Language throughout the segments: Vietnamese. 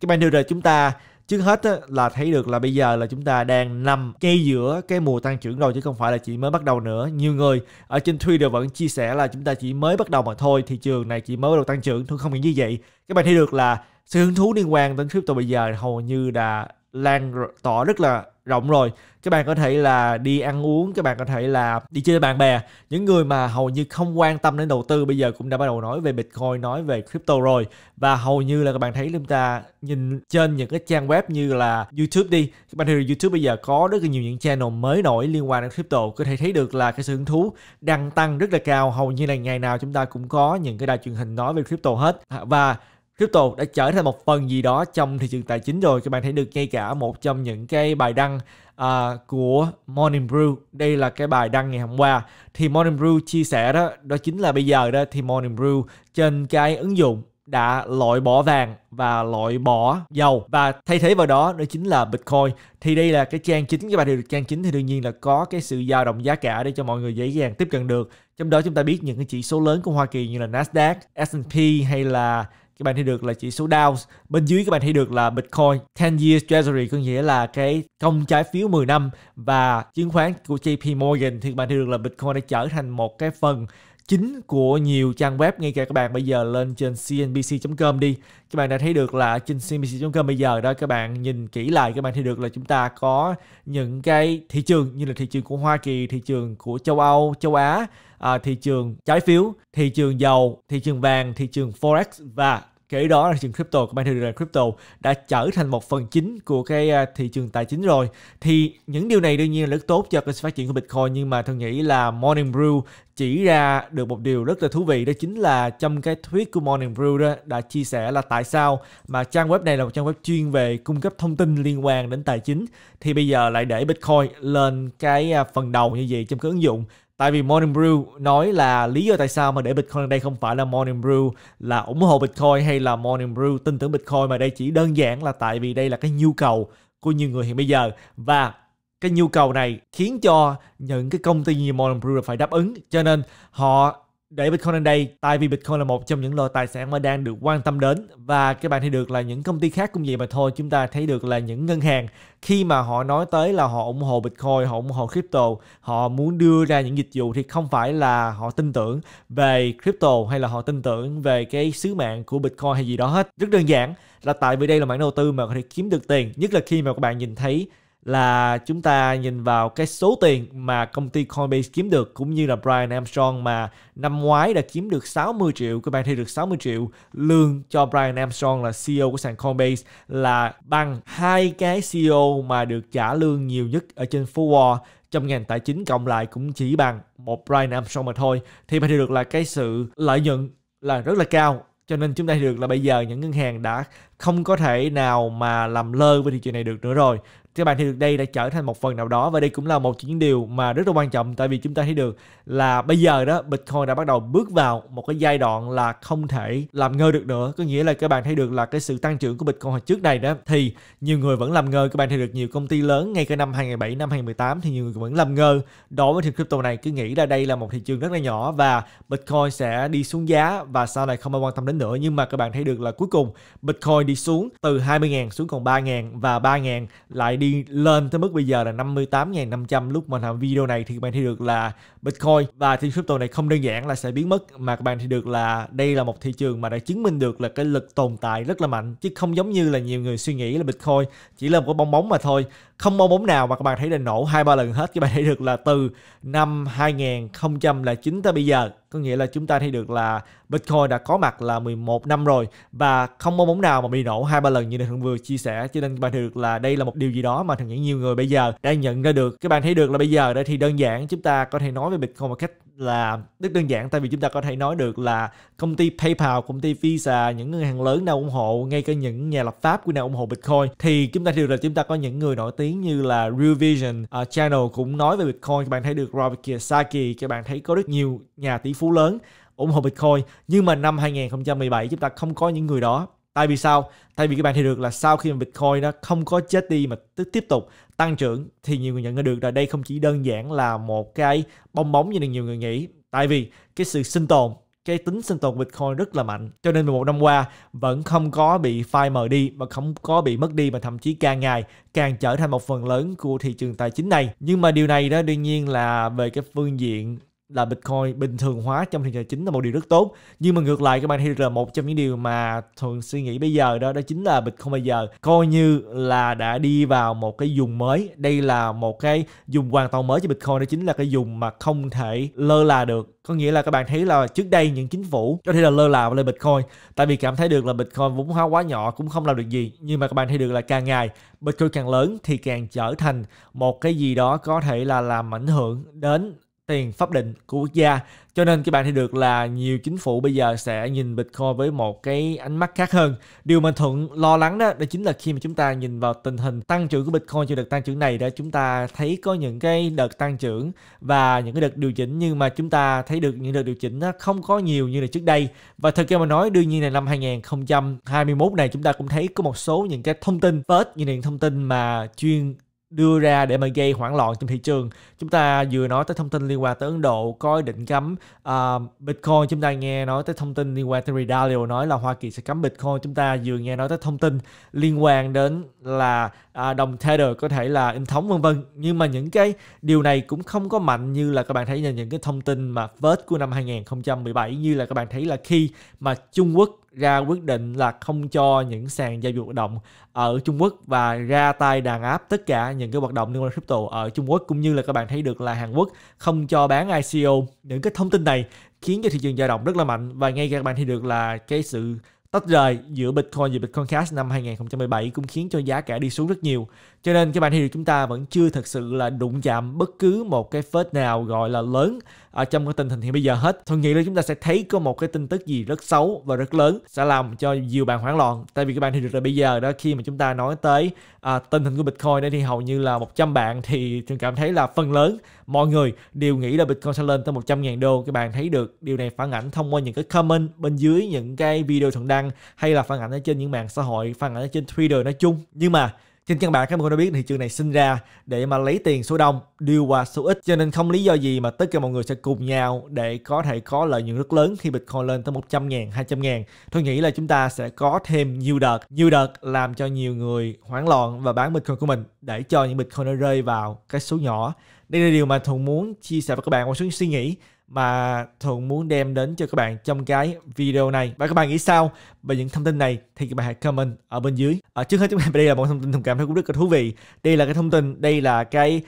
cái ban builder chúng ta trước hết á, là thấy được là bây giờ là chúng ta đang nằm ngay giữa cái mùa tăng trưởng rồi chứ không phải là chỉ mới bắt đầu nữa nhiều người ở trên Twitter vẫn chia sẻ là chúng ta chỉ mới bắt đầu mà thôi thị trường này chỉ mới bắt đầu tăng trưởng thôi không những như vậy các bạn thấy được là sự hứng thú liên quan đến crypto bây giờ hầu như đã lan tỏ rất là rộng rồi các bạn có thể là đi ăn uống các bạn có thể là đi chơi với bạn bè những người mà hầu như không quan tâm đến đầu tư bây giờ cũng đã bắt đầu nói về bitcoin nói về crypto rồi và hầu như là các bạn thấy chúng ta nhìn trên những cái trang web như là youtube đi các bạn thấy youtube bây giờ có rất là nhiều những channel mới nổi liên quan đến crypto có thể thấy được là cái sự hứng thú đang tăng rất là cao hầu như là ngày nào chúng ta cũng có những cái đài truyền hình nói về crypto hết và crypto đã trở thành một phần gì đó trong thị trường tài chính rồi các bạn thấy được ngay cả một trong những cái bài đăng uh, của Morning Brew đây là cái bài đăng ngày hôm qua thì Morning Brew chia sẻ đó đó chính là bây giờ đó thì Morning Brew trên cái ứng dụng đã loại bỏ vàng và loại bỏ dầu và thay thế vào đó đó chính là Bitcoin thì đây là cái trang chính các bạn được trang chính thì đương nhiên là có cái sự dao động giá cả để cho mọi người dễ dàng tiếp cận được trong đó chúng ta biết những cái chỉ số lớn của Hoa Kỳ như là Nasdaq, S&P hay là các bạn thấy được là chỉ số Dow bên dưới các bạn thấy được là Bitcoin 10 year treasury có nghĩa là cái công trái phiếu 10 năm và chứng khoán của JP Morgan thì các bạn thấy được là Bitcoin đã trở thành một cái phần chính của nhiều trang web ngay cả các bạn bây giờ lên trên cnbc.com đi các bạn đã thấy được là trên cnbc.com bây giờ đó các bạn nhìn kỹ lại các bạn thấy được là chúng ta có những cái thị trường như là thị trường của Hoa Kỳ thị trường của châu Âu châu Á à, thị trường trái phiếu thị trường dầu thị trường vàng thị trường forex và kể đó là thị trường crypto các của Binary là crypto đã trở thành một phần chính của cái à, thị trường tài chính rồi thì những điều này đương nhiên là rất tốt cho cái sự phát triển của Bitcoin nhưng mà tôi nghĩ là Morning Brew chỉ ra được một điều rất là thú vị đó chính là trong cái thuyết của Morning Brew đó đã chia sẻ là tại sao mà trang web này là một trang web chuyên về cung cấp thông tin liên quan đến tài chính thì bây giờ lại để Bitcoin lên cái à, phần đầu như vậy trong cái ứng dụng Tại vì Morning Brew nói là lý do tại sao mà để Bitcoin ở đây không phải là Morning Brew là ủng hộ Bitcoin hay là Morning Brew tin tưởng Bitcoin mà đây chỉ đơn giản là tại vì đây là cái nhu cầu của nhiều người hiện bây giờ và cái nhu cầu này khiến cho những cái công ty như Morning Brew phải đáp ứng cho nên họ để Bitcoin lên đây, tại vì Bitcoin là một trong những loại tài sản mà đang được quan tâm đến và các bạn thấy được là những công ty khác cũng vậy mà thôi chúng ta thấy được là những ngân hàng khi mà họ nói tới là họ ủng hộ Bitcoin, họ ủng hộ crypto, họ muốn đưa ra những dịch vụ thì không phải là họ tin tưởng về crypto hay là họ tin tưởng về cái sứ mạng của Bitcoin hay gì đó hết. Rất đơn giản là tại vì đây là mảng đầu tư mà có thể kiếm được tiền, nhất là khi mà các bạn nhìn thấy là chúng ta nhìn vào cái số tiền mà công ty Coinbase kiếm được cũng như là Brian Armstrong mà năm ngoái đã kiếm được 60 triệu, các bạn thấy được 60 triệu lương cho Brian Armstrong là CEO của sàn Coinbase là bằng hai cái CEO mà được trả lương nhiều nhất ở trên phố trong ngành tài chính cộng lại cũng chỉ bằng một Brian Armstrong mà thôi thì bạn thấy được là cái sự lợi nhuận là rất là cao cho nên chúng ta thấy được là bây giờ những ngân hàng đã không có thể nào mà làm lơ với thị trường này được nữa rồi các bạn thấy được đây đã trở thành một phần nào đó và đây cũng là một những điều mà rất là quan trọng tại vì chúng ta thấy được là bây giờ đó Bitcoin đã bắt đầu bước vào một cái giai đoạn là không thể làm ngơ được nữa có nghĩa là các bạn thấy được là cái sự tăng trưởng của Bitcoin hồi trước này đó thì nhiều người vẫn làm ngơ các bạn thấy được nhiều công ty lớn ngay cả năm 2007 năm 2018 thì nhiều người vẫn làm ngơ đối với thị trường crypto này cứ nghĩ là đây là một thị trường rất là nhỏ và Bitcoin sẽ đi xuống giá và sau này không ai quan tâm đến nữa nhưng mà các bạn thấy được là cuối cùng Bitcoin đi xuống từ 20.000 xuống còn 3.000 và 3.000 lại đi đi lên tới mức bây giờ là 58.500 lúc mình làm video này thì các bạn thấy được là Bitcoin và thị crypto này không đơn giản là sẽ biến mất mà các bạn thấy được là đây là một thị trường mà đã chứng minh được là cái lực tồn tại rất là mạnh chứ không giống như là nhiều người suy nghĩ là Bitcoin chỉ là một cái bong bóng mà thôi không môn bóng nào mà các bạn thấy là nổ hai ba lần hết các bạn thấy được là từ năm 2009 tới bây giờ có nghĩa là chúng ta thấy được là Bitcoin đã có mặt là 11 năm rồi và không môn bóng nào mà bị nổ hai ba lần như thường vừa chia sẻ cho nên các bạn thấy được là đây là một điều gì đó mà thường nghĩ nhiều người bây giờ đang nhận ra được các bạn thấy được là bây giờ đây thì đơn giản chúng ta có thể nói về Bitcoin một cách là rất đơn giản tại vì chúng ta có thể nói được là công ty PayPal, công ty Visa, những ngân hàng lớn nào ủng hộ, ngay cả những nhà lập pháp của nào ủng hộ Bitcoin thì chúng ta đều là chúng ta có những người nổi tiếng như là Real Vision uh, Channel cũng nói về Bitcoin, các bạn thấy được Robert Kiyosaki, các bạn thấy có rất nhiều nhà tỷ phú lớn ủng hộ Bitcoin nhưng mà năm 2017 chúng ta không có những người đó Tại vì sao? Tại vì các bạn thấy được là sau khi mà Bitcoin nó không có chết đi mà tiếp tục tăng trưởng thì nhiều người nhận ra được là đây không chỉ đơn giản là một cái bong bóng như là nhiều người nghĩ tại vì cái sự sinh tồn cái tính sinh tồn Bitcoin rất là mạnh cho nên một năm qua vẫn không có bị phai mờ đi và không có bị mất đi mà thậm chí càng ngày càng trở thành một phần lớn của thị trường tài chính này nhưng mà điều này đó đương nhiên là về cái phương diện là Bitcoin bình thường hóa trong thị trường chính là một điều rất tốt nhưng mà ngược lại các bạn thì là một trong những điều mà thường suy nghĩ bây giờ đó đó chính là Bitcoin bây giờ coi như là đã đi vào một cái dùng mới đây là một cái dùng hoàn toàn mới cho Bitcoin đó chính là cái dùng mà không thể lơ là được có nghĩa là các bạn thấy là trước đây những chính phủ có thể là lơ là lên Bitcoin tại vì cảm thấy được là Bitcoin vốn hóa quá nhỏ cũng không làm được gì nhưng mà các bạn thấy được là càng ngày Bitcoin càng lớn thì càng trở thành một cái gì đó có thể là làm ảnh hưởng đến tiền pháp định của quốc gia cho nên các bạn thấy được là nhiều chính phủ bây giờ sẽ nhìn Bitcoin với một cái ánh mắt khác hơn điều mà thuận lo lắng đó đó chính là khi mà chúng ta nhìn vào tình hình tăng trưởng của Bitcoin cho đợt tăng trưởng này đó chúng ta thấy có những cái đợt tăng trưởng và những cái đợt điều chỉnh nhưng mà chúng ta thấy được những đợt điều chỉnh nó không có nhiều như là trước đây và thực ra mà nói đương nhiên là năm 2021 này chúng ta cũng thấy có một số những cái thông tin vết những thông tin mà chuyên đưa ra để mà gây hoảng loạn trong thị trường. Chúng ta vừa nói tới thông tin liên quan tới Ấn Độ coi định cấm uh, Bitcoin, chúng ta nghe nói tới thông tin liên quan tới Dalio nói là Hoa Kỳ sẽ cấm Bitcoin, chúng ta vừa nghe nói tới thông tin liên quan đến là uh, đồng Tether có thể là in thống vân vân. Nhưng mà những cái điều này cũng không có mạnh như là các bạn thấy là những cái thông tin mà vết của năm 2017 như là các bạn thấy là khi mà Trung Quốc ra quyết định là không cho những sàn giao dịch hoạt động ở Trung Quốc và ra tay đàn áp tất cả những cái hoạt động liên quan đến crypto ở Trung Quốc cũng như là các bạn thấy được là Hàn Quốc không cho bán ICO. Những cái thông tin này khiến cho thị trường dao động rất là mạnh và ngay các bạn thấy được là cái sự tách rời giữa Bitcoin và Bitcoin Cash năm 2017 cũng khiến cho giá cả đi xuống rất nhiều. Cho nên các bạn thấy được chúng ta vẫn chưa thật sự là đụng chạm bất cứ một cái phết nào gọi là lớn ở trong cái tình hình hiện bây giờ hết thường nghĩ là chúng ta sẽ thấy có một cái tin tức gì rất xấu và rất lớn sẽ làm cho nhiều bạn hoảng loạn tại vì các bạn thì được rồi bây giờ đó khi mà chúng ta nói tới à, tình hình của bitcoin đây thì hầu như là 100 bạn thì thường cảm thấy là phần lớn mọi người đều nghĩ là bitcoin sẽ lên tới 100 ngàn đô các bạn thấy được điều này phản ảnh thông qua những cái comment bên dưới những cái video thường đăng hay là phản ảnh ở trên những mạng xã hội phản ảnh ở trên twitter nói chung nhưng mà trên căn bản các bạn đã biết thị trường này sinh ra để mà lấy tiền số đông điều qua số ít cho nên không lý do gì mà tất cả mọi người sẽ cùng nhau để có thể có lợi nhuận rất lớn khi Bitcoin lên tới 100 ngàn, 200 ngàn. Tôi nghĩ là chúng ta sẽ có thêm nhiều đợt, nhiều đợt làm cho nhiều người hoảng loạn và bán Bitcoin của mình để cho những Bitcoin nó rơi vào cái số nhỏ. Đây là điều mà Thuận muốn chia sẻ với các bạn một số suy nghĩ mà Thuận muốn đem đến cho các bạn trong cái video này. Và các bạn nghĩ sao về những thông tin này thì các bạn hãy comment ở bên dưới. Ở ờ, trước hết chúng mình đây là một thông tin Thuận cảm thấy cũng rất là thú vị. Đây là cái thông tin, đây là cái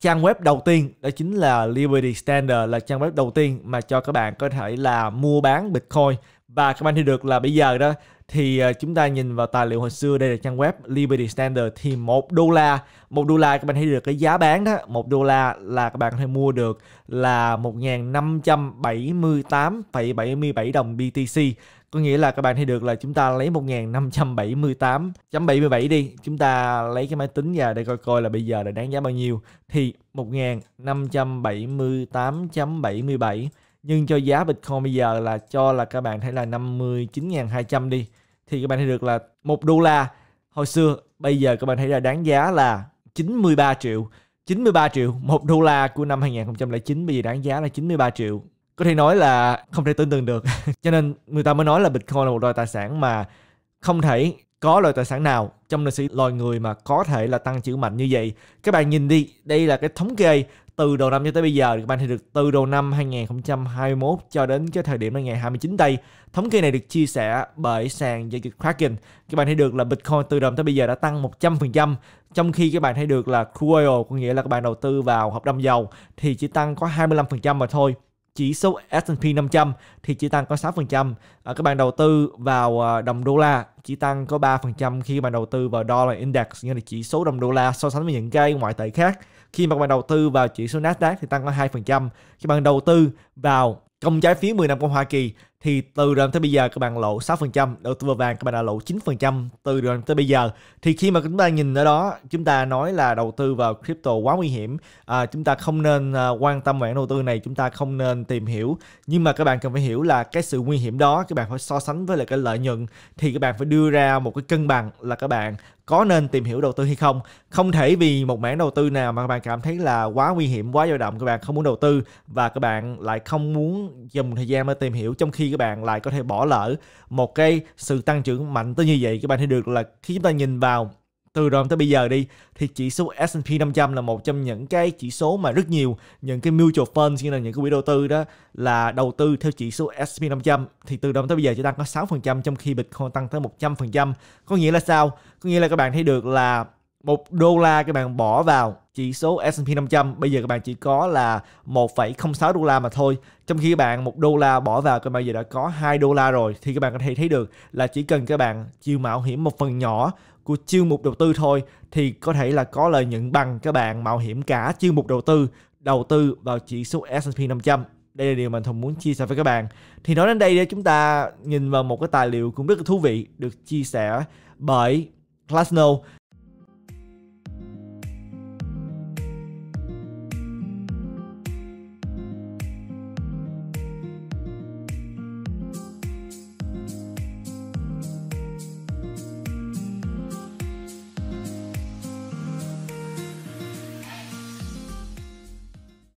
trang web đầu tiên đó chính là Liberty Standard là trang web đầu tiên mà cho các bạn có thể là mua bán Bitcoin và các bạn thì được là bây giờ đó thì à, chúng ta nhìn vào tài liệu hồi xưa đây là trang web Liberty Standard thì một đô la một đô la các bạn thấy được cái giá bán đó một đô la là các bạn có thể mua được là 1.578,77 đồng BTC có nghĩa là các bạn thấy được là chúng ta lấy 1578.77 đi chúng ta lấy cái máy tính ra để coi coi là bây giờ là đáng giá bao nhiêu thì 1578.77 nhưng cho giá Bitcoin bây giờ là cho là các bạn thấy là 59.200 đi thì các bạn thấy được là một đô la hồi xưa bây giờ các bạn thấy là đáng giá là 93 triệu 93 triệu một đô la của năm 2009 bây giờ đáng giá là 93 triệu có thể nói là không thể tưởng tượng được cho nên người ta mới nói là Bitcoin là một loại tài sản mà không thể có loại tài sản nào trong lịch sử loài người mà có thể là tăng trưởng mạnh như vậy. Các bạn nhìn đi, đây là cái thống kê từ đầu năm cho tới bây giờ các bạn thấy được từ đầu năm 2021 cho đến cái thời điểm là ngày 29 đây. thống kê này được chia sẻ bởi sàn giao dịch Kraken các bạn thấy được là Bitcoin từ đầu tới bây giờ đã tăng 100% trong khi các bạn thấy được là cruel có nghĩa là các bạn đầu tư vào hợp đồng dầu thì chỉ tăng có 25% mà thôi chỉ số S&P 500 thì chỉ tăng có 6%. À, các bạn đầu tư vào à, đồng đô la chỉ tăng có 3% khi bạn đầu tư vào dollar index nghĩa là chỉ số đồng đô la so sánh với những cái ngoại tệ khác. Khi mà bạn đầu tư vào chỉ số Nasdaq thì tăng có 2%. Khi bạn đầu tư vào công trái phiếu 10 năm của Hoa Kỳ thì từ rồi tới bây giờ các bạn lộ 6%, đầu tư vào vàng các bạn đã lộ 9% từ rồi tới bây giờ. Thì khi mà chúng ta nhìn ở đó, chúng ta nói là đầu tư vào crypto quá nguy hiểm, à, chúng ta không nên à, quan tâm về đầu tư này, chúng ta không nên tìm hiểu. Nhưng mà các bạn cần phải hiểu là cái sự nguy hiểm đó, các bạn phải so sánh với lại cái lợi nhuận thì các bạn phải đưa ra một cái cân bằng là các bạn có nên tìm hiểu đầu tư hay không không thể vì một mảng đầu tư nào mà các bạn cảm thấy là quá nguy hiểm quá dao động các bạn không muốn đầu tư và các bạn lại không muốn dùng thời gian để tìm hiểu trong khi các bạn lại có thể bỏ lỡ một cái sự tăng trưởng mạnh tới như vậy các bạn thấy được là khi chúng ta nhìn vào từ rồi tới bây giờ đi thì chỉ số S&P 500 là một trong những cái chỉ số mà rất nhiều những cái mutual funds như là những cái quỹ đầu tư đó là đầu tư theo chỉ số S&P 500 thì từ đó tới bây giờ chỉ tăng có 6% trong khi Bitcoin tăng tới 100%. Có nghĩa là sao? Có nghĩa là các bạn thấy được là một đô la các bạn bỏ vào chỉ số S&P 500 bây giờ các bạn chỉ có là 1,06 đô la mà thôi trong khi các bạn một đô la bỏ vào các bạn giờ đã có 2 đô la rồi thì các bạn có thể thấy được là chỉ cần các bạn chịu mạo hiểm một phần nhỏ của chương mục đầu tư thôi thì có thể là có lợi nhuận bằng các bạn mạo hiểm cả chương mục đầu tư đầu tư vào chỉ số S&P 500 đây là điều mà Thông muốn chia sẻ với các bạn. Thì nói đến đây để chúng ta nhìn vào một cái tài liệu cũng rất là thú vị được chia sẻ bởi Klasno